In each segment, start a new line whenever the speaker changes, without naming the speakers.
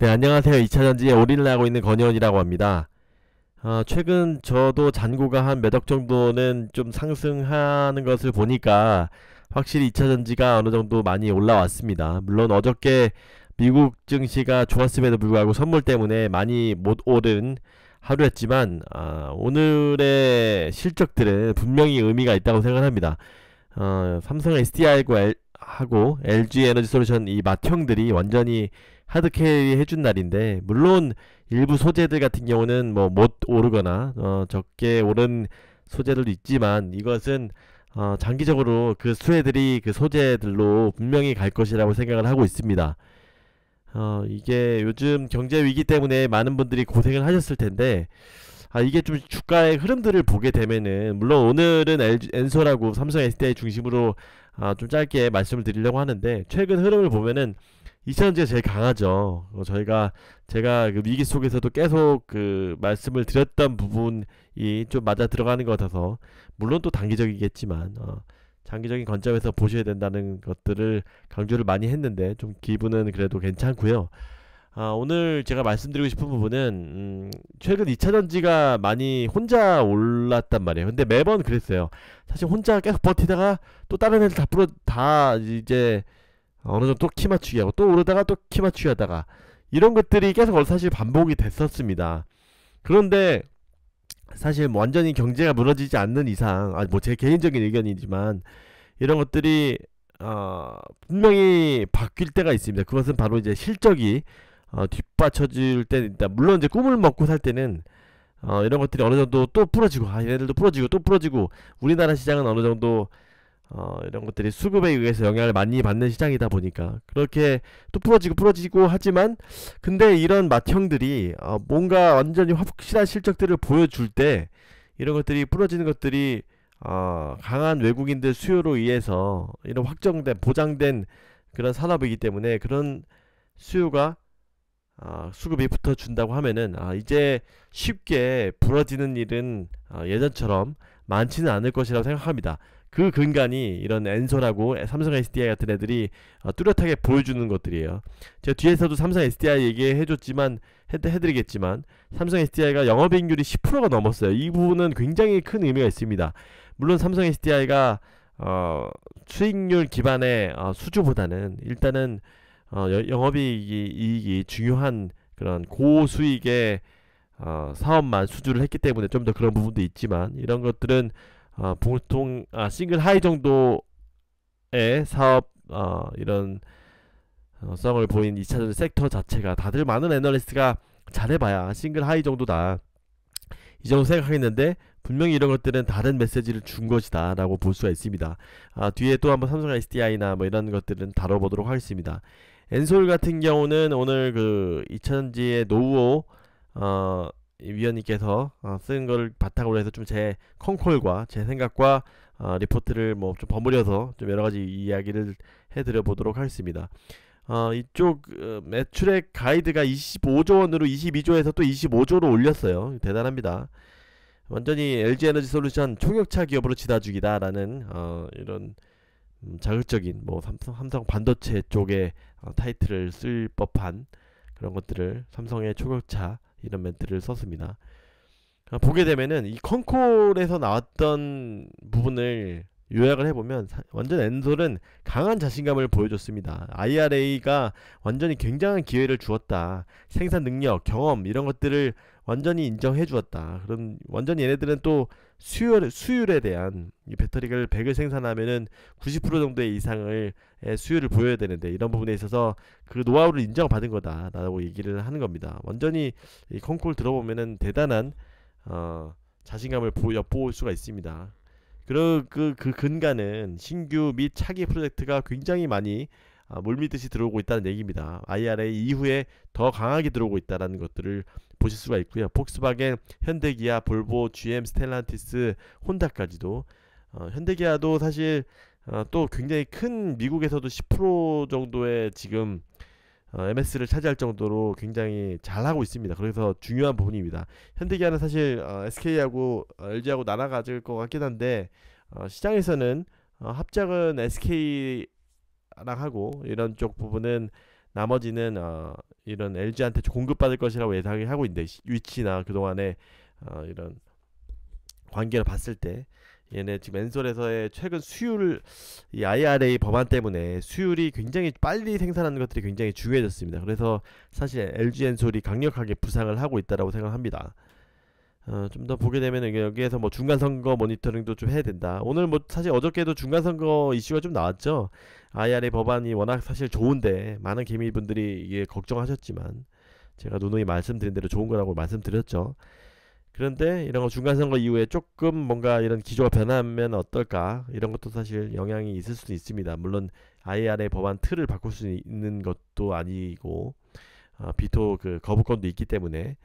네, 안녕하세요. 2차전지에 올인을 하고 있는 건현이라고 합니다. 어, 최근 저도 잔고가 한몇억 정도는 좀 상승하는 것을 보니까 확실히 2차전지가 어느 정도 많이 올라왔습니다. 물론 어저께 미국 증시가 좋았음에도 불구하고 선물 때문에 많이 못 오른 하루였지만 아, 오늘의 실적들은 분명히 의미가 있다고 생각합니다. 어, 삼성 s d i 하 하고 LG 에너지 솔루션 이 맏형들이 완전히 하드캐리 해준 날인데 물론 일부 소재들 같은 경우는 뭐 못 오르거나 어, 적게 오른 소재들도 있지만 이것은 어, 장기적으로 그 수혜들이 그 소재들로 분명히 갈 것이라고 생각을 하고 있습니다. 어, 이게 요즘 경제 위기 때문에 많은 분들이 고생을 하셨을 텐데 아, 이게 좀 주가의 흐름들을 보게 되면은 물론 오늘은 엘, 엔소라고 삼성 SDI 중심으로 아, 좀 짧게 말씀을 드리려고 하는데 최근 흐름을 보면은 2차전지가 제일 강하죠. 어, 저희가 제가 그 위기 속에서도 계속 그 말씀을 드렸던 부분이 좀 맞아 들어가는 것 같아서 물론 또 단기적이겠지만 어, 장기적인 관점에서 보셔야 된다는 것들을 강조를 많이 했는데 좀 기분은 그래도 괜찮고요. 아, 오늘 제가 말씀드리고 싶은 부분은 음, 최근 2차 전지가 많이 혼자 올랐단 말이에요. 근데 매번 그랬어요. 사실 혼자 계속 버티다가 또 다른 애들 다 뿌려 다 이제 어, 어느 정도 또키 맞추기 하고 또 오르다가 또 키 맞추기 하다가 이런 것들이 계속 어, 사실 반복이 됐었습니다. 그런데 사실 뭐 완전히 경제가 무너지지 않는 이상 아뭐제 개인적인 의견이지만 이런 것들이 어 분명히 바뀔 때가 있습니다. 그것은 바로 이제 실적이 어 뒷받쳐질 때는 있다. 그러니까 물론 이제 꿈을 먹고 살 때는 어 이런 것들이 어느 정도 또풀어지고아 얘네들도 풀어지고또풀어지고 우리나라 시장은 어느 정도 어, 이런 것들이 수급에 의해서 영향을 많이 받는 시장이다 보니까 그렇게 또 풀어지고 풀어지고 하지만 근데 이런 맏형들이 어, 뭔가 완전히 확실한 실적들을 보여줄 때 이런 것들이 풀어지는 것들이 어, 강한 외국인들 수요로 의해서 이런 확정된 보장된 그런 산업이기 때문에 그런 수요가 어, 수급이 붙어준다고 하면은 아, 이제 쉽게 부러지는 일은 어, 예전처럼 많지는 않을 것이라고 생각합니다. 그 근간이 이런 엔소라고 삼성 SDI 같은 애들이 어, 뚜렷하게 보여주는 것들이에요. 제가 뒤에서도 삼성 SDI 얘기해줬지만 해드리겠지만 삼성 SDI가 영업이익률이 10%가 넘었어요. 이 부분은 굉장히 큰 의미가 있습니다. 물론 삼성 SDI가 어, 수익률 기반의 어, 수주보다는 일단은 어, 영업이익이 중요한 그런 고수익의 어, 사업만 수주를 했기 때문에 좀 더 그런 부분도 있지만 이런 것들은 어, 보통 아, 싱글 하이 정도의 사업 어, 이런 어, 성을 보인 2차전 섹터 자체가 다들 많은 애널리스트가 잘해봐야 싱글 하이 정도다 이 정도 생각했는데 분명히 이런 것들은 다른 메시지를 준 것이다 라고 볼 수가 있습니다 아, 뒤에 또 한번 삼성 SDI나 뭐 이런 것들은 다뤄보도록 하겠습니다 엔솔 같은 경우는 오늘 그2 0 0지의노후 어, 위원님께서 어, 쓴 거를 바탕으로 해서 좀제 컨콜과 제 생각과 어, 리포트를 뭐 좀 버무려서 좀 여러 가지 이야기를 해드려 보도록 하겠습니다. 어, 이쪽 어, 매출액 가이드가 25조 원으로 22조에서 또 25조로 올렸어요. 대단합니다. 완전히 LG 에너지 솔루션 총력차 기업으로 치다주기다라는 어, 이런 음, 자극적인 뭐 삼성, 삼성 반도체 쪽의 어, 타이틀을 쓸 법한 그런 것들을 삼성의 초격차 이런 멘트를 썼습니다. 아, 보게 되면은 이 컨콜에서 나왔던 부분을 요약을 해보면 완전 엔솔은 강한 자신감을 보여줬습니다. IRA가 완전히 굉장한 기회를 주었다. 생산 능력, 경험 이런 것들을 완전히 인정해 주었다. 그런 완전히 얘네들은 또 수율, 수율에 대한 이 배터리를 100을 생산하면은 90% 정도의 이상을 예, 수율을 보여야 되는데 이런 부분에 있어서 그 노하우를 인정받은 거다라고 얘기를 하는 겁니다. 완전히 이 콩콜 들어보면은 대단한 어, 자신감을 보, 엿일 수가 있습니다. 그리 그, 그 근간은 신규 및 차기 프로젝트가 굉장히 많이 아, 물밑듯이 들어오고 있다는 얘기입니다. IRA 이후에 더 강하게 들어오고 있다는 것들을 보실 수가 있고요. 폭스바겐, 현대기아, 볼보, GM, 스텔란티스, 혼다까지도 어, 현대기아도 사실 어, 또 굉장히 큰 미국에서도 10% 정도의 지금 어, MS를 차지할 정도로 굉장히 잘하고 있습니다. 그래서 중요한 부분입니다. 현대기아는 사실 어, SK하고 어, LG하고 나눠 가질 것 같긴 한데 어, 시장에서는 어, 합작은 SK 라고 하고 이런 쪽 부분은 나머지는 어, 이런 LG한테 공급받을 것이라고 예상을 하고 있는데 위치나 그동안의 어, 이런 관계를 봤을 때 얘네 지금 엔솔에서의 최근 수율 이 IRA 법안 때문에 수율이 굉장히 빨리 생산하는 것들이 굉장히 중요해졌습니다. 그래서 사실 LG 엔솔이 강력하게 부상을 하고 있다라고 생각합니다. 어, 좀 더 보게 되면 여기에서 뭐 중간 선거 모니터링도 좀 해야 된다. 오늘 뭐 사실 어저께도 중간 선거 이슈가 좀 나왔죠. IRA 법안이 워낙 사실 좋은데 많은 개미분들이 이게 걱정하셨지만 제가 누누이 말씀드린 대로 좋은 거라고 말씀드렸죠. 그런데 이런 거 중간 선거 이후에 조금 뭔가 이런 기조가 변하면 어떨까 이런 것도 사실 영향이 있을 수는 있습니다. 물론 IRA 법안 틀을 바꿀 수 있는 것도 아니고 어, 비토 그 거부권도 있기 때문에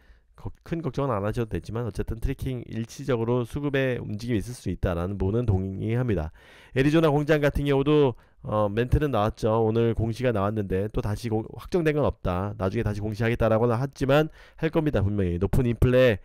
큰 걱정은 안 하셔도 되지만 어쨌든 트래킹 일시적으로 수급의 움직임이 있을 수 있다라는 보는 동의합니다. 애리조나 공장 같은 경우도 어, 멘트는 나왔죠. 오늘 공시가 나왔는데 또 다시 고, 확정된 건 없다. 나중에 다시 공시하겠다라고는 하지만 할 겁니다. 분명히 높은 인플레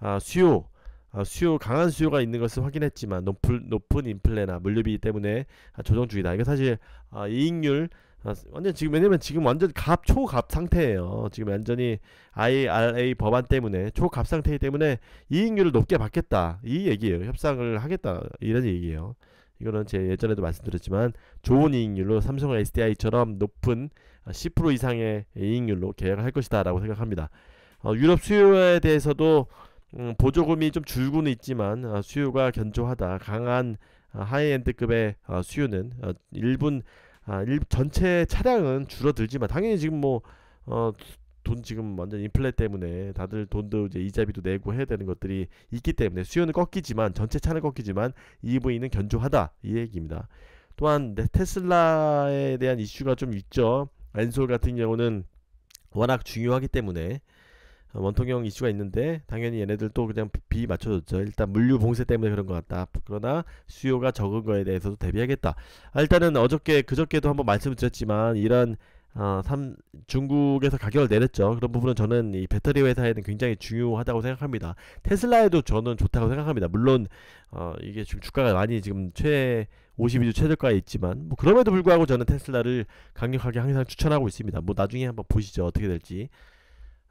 아, 수요 아, 수요 강한 수요가 있는 것을 확인했지만 높 높은 인플레나 물류비 때문에 아, 조정 중이다. 이거 사실 아, 이익률 아, 완전 지금 왜냐면 지금 완전 갑 초갑 상태예요. 지금 완전히 IRA 법안 때문에 초갑 상태이기 때문에 이익률을 높게 받겠다 이 얘기예요. 협상을 하겠다 이런 얘기예요. 이거는 제 예전에도 말씀드렸지만 좋은 이익률로 삼성 SDI처럼 높은 10% 이상의 이익률로 계약을 할 것이다라고 생각합니다. 어, 유럽 수요에 대해서도 음, 보조금이 좀 줄고는 있지만 어, 수요가 견조하다. 강한 어, 하이엔드급의 어, 수요는 어, 일본 아, 일, 전체 차량은 줄어들지만 당연히 지금 뭐 어, 돈 지금 완전 인플레 때문에 다들 돈도 이제 이자비도 내고 해야 되는 것들이 있기 때문에 수요는 꺾이지만 전체 차는 꺾이지만 EV는 견조하다 이 얘기입니다. 또한 네, 테슬라에 대한 이슈가 좀 있죠. 안솔 같은 경우는 워낙 중요하기 때문에 원통형 이슈가 있는데 당연히 얘네들도 그냥 비 맞춰줬죠. 일단 물류 봉쇄 때문에 그런 것 같다. 그러나 수요가 적은 거에 대해서도 대비하겠다. 아, 일단은 어저께 그저께도 한번 말씀드렸지만 을 이런 어, 삼, 중국에서 가격을 내렸죠. 그런 부분은 저는 이 배터리 회사에는 굉장히 중요하다고 생각합니다. 테슬라에도 저는 좋다고 생각합니다. 물론 어, 이게 지금 주가가 많이 지금 최 52주 최저가에 있지만 뭐 그럼에도 불구하고 저는 테슬라를 강력하게 항상 추천하고 있습니다. 뭐 나중에 한번 보시죠 어떻게 될지.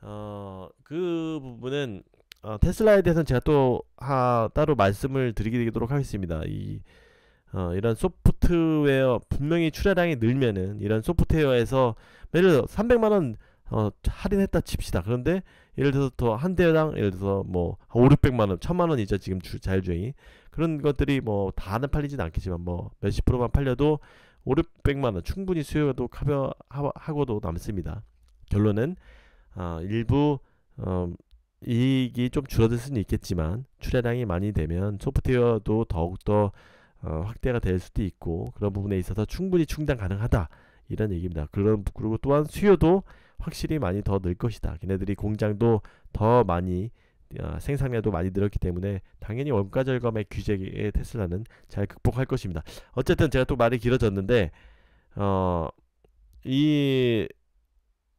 어, 그 부분은 어, 테슬라에 대해서는 제가 또 하, 따로 말씀을 드리도록 하겠습니다. 이 어, 이런 소프트웨어 분명히 출하량이 늘면은 이런 소프트웨어에서 예를 들어 300만 원 어, 할인했다 칩시다. 그런데 예를 들어서 또한 대당 예를 들어서 뭐 5, 600만 원, 1000만 원이죠. 지금 주, 자율주행이. 그런 것들이 뭐 다는 팔리진 않겠지만 뭐 몇십 프로만 팔려도 5, 600만 원 충분히 수요도 커버 하고도 남습니다. 결론은 어, 일부 어, 이익이 좀 줄어들 수는 있겠지만 출하량이 많이 되면 소프트웨어도 더욱더 어, 확대가 될 수도 있고 그런 부분에 있어서 충분히 충당 가능하다 이런 얘기입니다. 그런 그리고 또한 수요도 확실히 많이 더 늘 것이다. 걔네들이 공장도 더 많이 어, 생산량도 많이 늘었기 때문에 당연히 원가 절감의 규제에 테슬라는 잘 극복할 것입니다. 어쨌든 제가 또 말이 길어졌는데 어, 이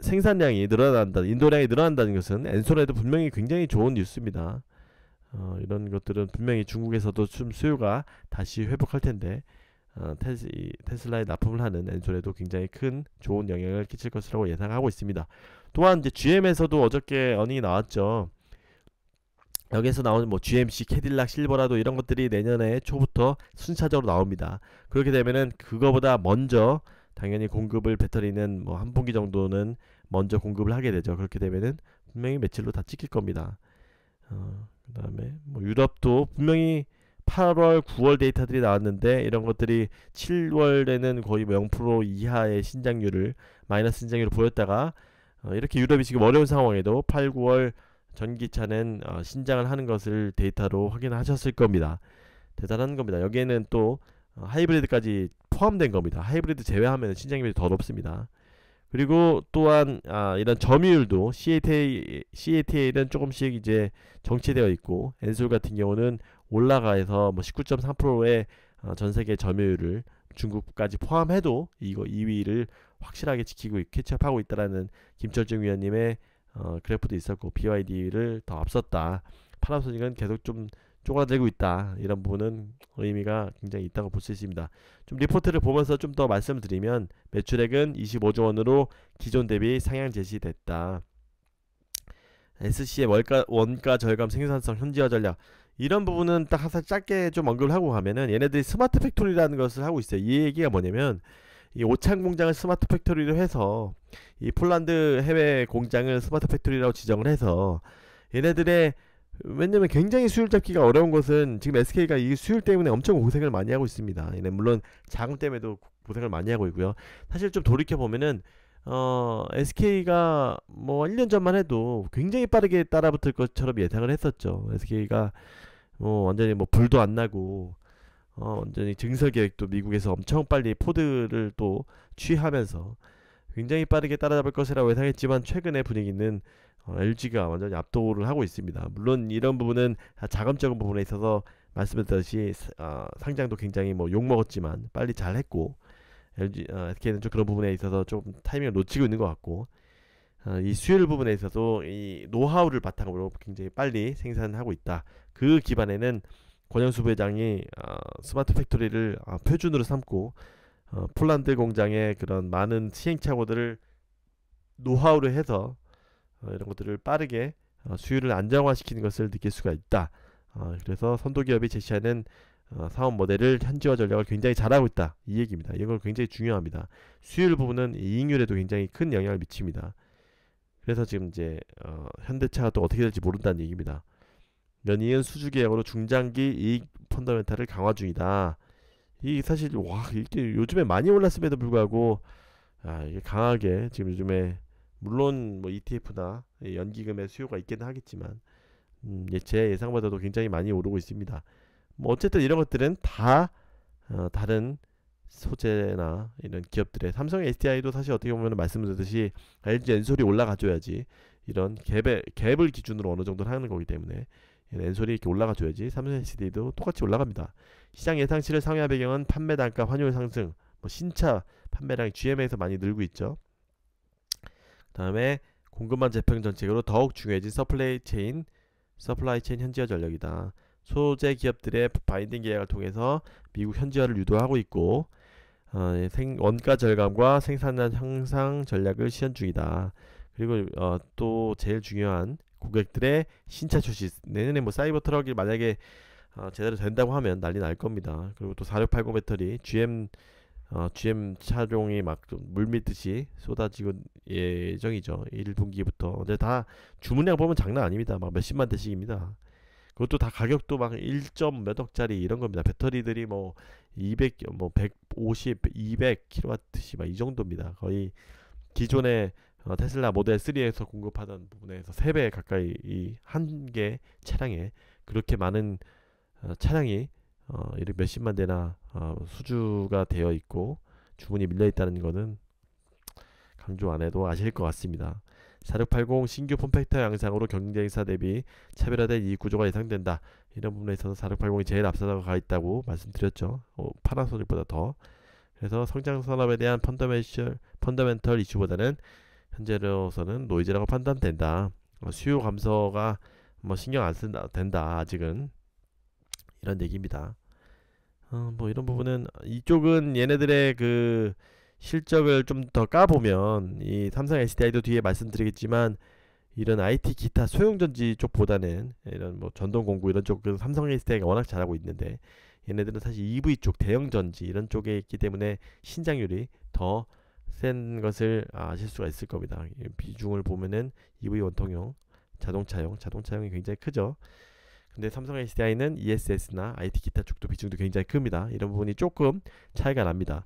생산량이 늘어난다, 인도량이 늘어난다는 것은 엔솔에도 분명히 굉장히 좋은 뉴스입니다. 어, 이런 것들은 분명히 중국에서도 좀 수요가 다시 회복할 텐데 어, 테스, 테슬라에 납품을 하는 엔솔에도 굉장히 큰 좋은 영향을 끼칠 것이라고 예상하고 있습니다. 또한 이제 GM에서도 어저께 어닝이 나왔죠. 여기에서 나오는 뭐 GMC, 캐딜락, 실버라도 이런 것들이 내년에 초부터 순차적으로 나옵니다. 그렇게 되면은 그거보다 먼저 당연히 공급을 배터리는 뭐 한 분기 정도는 먼저 공급을 하게 되죠. 그렇게 되면은 분명히 며칠로 다 찍힐 겁니다. 어, 그다음에 뭐 유럽도 분명히 8월, 9월 데이터들이 나왔는데 이런 것들이 7월에는 거의 뭐0% 이하의 신장률을 마이너스 신장률을 보였다가 어, 이렇게 유럽이 지금 어려운 상황에도 8, 9월 전기차는 어, 신장을 하는 것을 데이터로 확인하셨을 겁니다. 대단한 겁니다. 여기에는 또 어, 하이브리드까지 포함된 겁니다. 하이브리드 제외하면 신장님이 더럽습니다. 그리고 또한 아, 이런 점유율도 CATA, CATA는 조금씩 이제 정체되어 있고 엔솔 같은 경우는 올라가서 뭐 19.3%의 어, 전 세계 점유율을 중국까지 포함해도 이거 2위를 확실하게 지키고 캐치업하고 있다라는 김철중 위원님의 어, 그래프도 있었고 BYD를 더 앞섰다. 파나소닉은 계속 좀 쪼그라들고 있다. 이런 부분은 의미가 굉장히 있다고 볼 수 있습니다. 좀 리포트를 보면서 좀 더 말씀드리면 매출액은 25조 원으로 기존 대비 상향 제시됐다. SC의 월가, 원가 절감 생산성 현지화 전략 이런 부분은 딱 항상 짧게 좀 언급을 하고 가면은 얘네들이 스마트 팩토리라는 것을 하고 있어요. 이 얘기가 뭐냐면 이 오창 공장을 스마트 팩토리로 해서 이 폴란드 해외 공장을 스마트 팩토리라고 지정을 해서 얘네들의 왜냐면 굉장히 수율 잡기가 어려운 것은 지금 SK가 이 수율 때문에 엄청 고생을 많이 하고 있습니다. 예, 네, 물론 자금 때문에도 고생을 많이 하고 있고요. 사실 좀 돌이켜 보면은 어, SK가 뭐 1년 전만 해도 굉장히 빠르게 따라붙을 것처럼 예상을 했었죠. SK가 뭐 완전히 뭐 불도 안 나고 어, 완전히 증설 계획도 미국에서 엄청 빨리 포드를 또 취하면서 굉장히 빠르게 따라잡을 것이라고 예상했지만 최근의 분위기는 어, LG가 완전히 압도를 하고 있습니다. 물론 이런 부분은 자금적인 부분에 있어서 말씀드렸듯이 어, 상장도 굉장히 뭐 욕먹었지만 빨리 잘했고 LG, 어, SK는 좀 그런 부분에 있어서 좀 타이밍을 놓치고 있는 것 같고 어, 이 수율 부분에 있어서 이 노하우를 바탕으로 굉장히 빨리 생산하고 있다. 그 기반에는 권영수 부회장이 어, 스마트 팩토리를 어, 표준으로 삼고 어, 폴란드 공장의 그런 많은 시행착오들을 노하우로 해서 어, 이런 것들을 빠르게 어, 수요를 안정화시키는 것을 느낄 수가 있다. 어, 그래서 선도기업이 제시하는 어, 사업 모델을 현지화 전략을 굉장히 잘하고 있다. 이 얘기입니다. 이걸 굉장히 중요합니다. 수율 부분은 이익률에도 굉장히 큰 영향을 미칩니다. 그래서 지금 이제 어, 현대차가 또 어떻게 될지 모른다는 얘기입니다. 연이은 수주 계약으로 중장기 이익 펀더멘탈을 강화 중이다. 이 사실 와 이게 요즘에 많이 올랐음에도 불구하고 아 이게 강하게 지금 요즘에 물론 뭐 ETF나 연기금의 수요가 있긴 하겠지만 음, 예, 제 예상보다도 굉장히 많이 오르고 있습니다. 뭐 어쨌든 이런 것들은 다 어, 다른 소재나 이런 기업들의 삼성 SDI도 사실 어떻게 보면 말씀드렸듯이 LG 엔솔이 올라가줘야지 이런 갭에 갭을 기준으로 어느 정도 하는 거기 때문에 랜솔이 이렇게 올라가 줘야지 삼성 HD도 똑같이 올라갑니다. 시장 예상치를 상회한 배경은 판매 단가 환율 상승, 뭐 신차 판매량 GM에서 많이 늘고 있죠. 그다음에 공급망 재평 정책으로 더욱 중요해진 서플레이 체인, 서플라이 체인 현지화 전략이다. 소재 기업들의 바인딩 계약을 통해서 미국 현지화를 유도하고 있고 어, 예, 생, 원가 절감과 생산량 향상 전략을 시연 중이다. 그리고 어, 또 제일 중요한 고객들의 신차 출시 내년에 뭐 사이버 트럭이 만약에 어, 제대로 된다고 하면 난리 날 겁니다. 그리고 또4680 배터리 GM 어, GM 차종이 막 물밀듯이 쏟아지고 예정이죠. 1분기부터. 근데 다 주문량 보면 장난 아닙니다. 막 몇십만 대씩입니다. 그것도 다 가격도 막 1. 몇 억짜리 이런 겁니다. 배터리들이 뭐 200, 뭐 150, 200 킬로와트씩 막이 정도입니다. 거의 기존의 어, 테슬라 모델 3에서 공급하던 부분에서 3배 가까이 이한 개 차량에 그렇게 많은 어, 차량이 어, 이렇게 몇십만 대나 어, 수주가 되어 있고 주문이 밀려 있다는 것은 강조 안 해도 아실 것 같습니다. 4680 신규 폼팩터 양상으로 경쟁사 대비 차별화된 이익 구조가 예상된다. 이런 부분에 있어서 4680이 제일 앞서다가 가 있다고 말씀드렸죠. 어, 파나소닉보다 더. 그래서 성장 산업에 대한 펀더멘털 이슈보다는 현재로서는 노이즈라고 판단된다. 어, 수요 감소가 뭐 신경 안 쓴다 된다 아직은 이런 얘기입니다. 어, 뭐 이런 부분은 이쪽은 얘네들의 그 실적을 좀 더 까보면 이 삼성 SDI도 뒤에 말씀드리겠지만 이런 IT 기타 소형전지 쪽보다는 이런 뭐 전동공구 이런 쪽은 삼성 SDI가 워낙 잘하고 있는데 얘네들은 사실 EV 쪽 대형전지 이런 쪽에 있기 때문에 신장률이 더센 것을 아실 수가 있을 겁니다. 비중을 보면은 EV 원통형, 자동차용, 자동차용이 굉장히 크죠. 근데 삼성 SDI는 ESS나 IT 기타 쪽도 비중도 굉장히 큽니다. 이런 부분이 조금 차이가 납니다.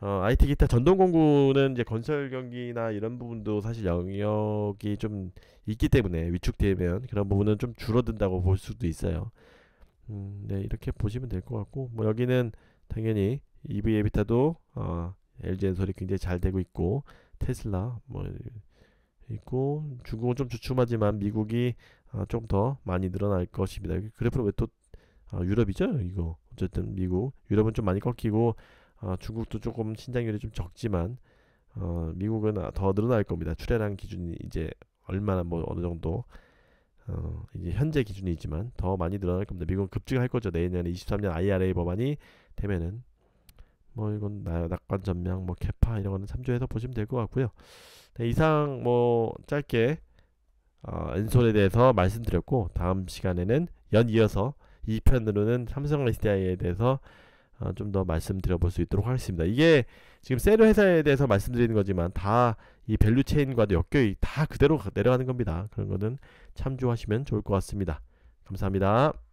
어, IT 기타 전동 공구는 이제 건설 경기나 이런 부분도 사실 영역이 좀 있기 때문에 위축되면 그런 부분은 좀 줄어든다고 볼 수도 있어요. 음, 네, 이렇게 보시면 될 것 같고, 뭐 여기는 당연히 EV 에비타도 어, LG 엔솔이 굉장히 잘 되고 있고 테슬라 뭐 있고 중국은 좀 주춤하지만 미국이 아, 조금 더 많이 늘어날 것입니다. 그래프는 왜또 아, 유럽이죠? 이거 어쨌든 미국 유럽은 좀 많이 꺾이고 아, 중국도 조금 신장률이 좀 적지만 어, 미국은 아, 더 늘어날 겁니다. 출하량 기준이 이제 얼마나 뭐 어느 정도 어, 이제 현재 기준이지만 더 많이 늘어날 겁니다. 미국은 급증할 거죠. 내년에 23년 IRA 법안이 되면은 뭐 이건 낙관 전명, 뭐 캐파 이런 거는 참조해서 보시면 될 것 같고요. 네, 이상 뭐 짧게 어, 엔솔에 대해서 말씀드렸고 다음 시간에는 연 이어서 2편으로는 삼성 SDI에 대해서 어, 좀 더 말씀드려볼 수 있도록 하겠습니다. 이게 지금 세 회사에 대해서 말씀드리는 거지만 다 이 밸류 체인과도 엮여 다 그대로 내려가는 겁니다. 그런 거는 참조하시면 좋을 것 같습니다. 감사합니다.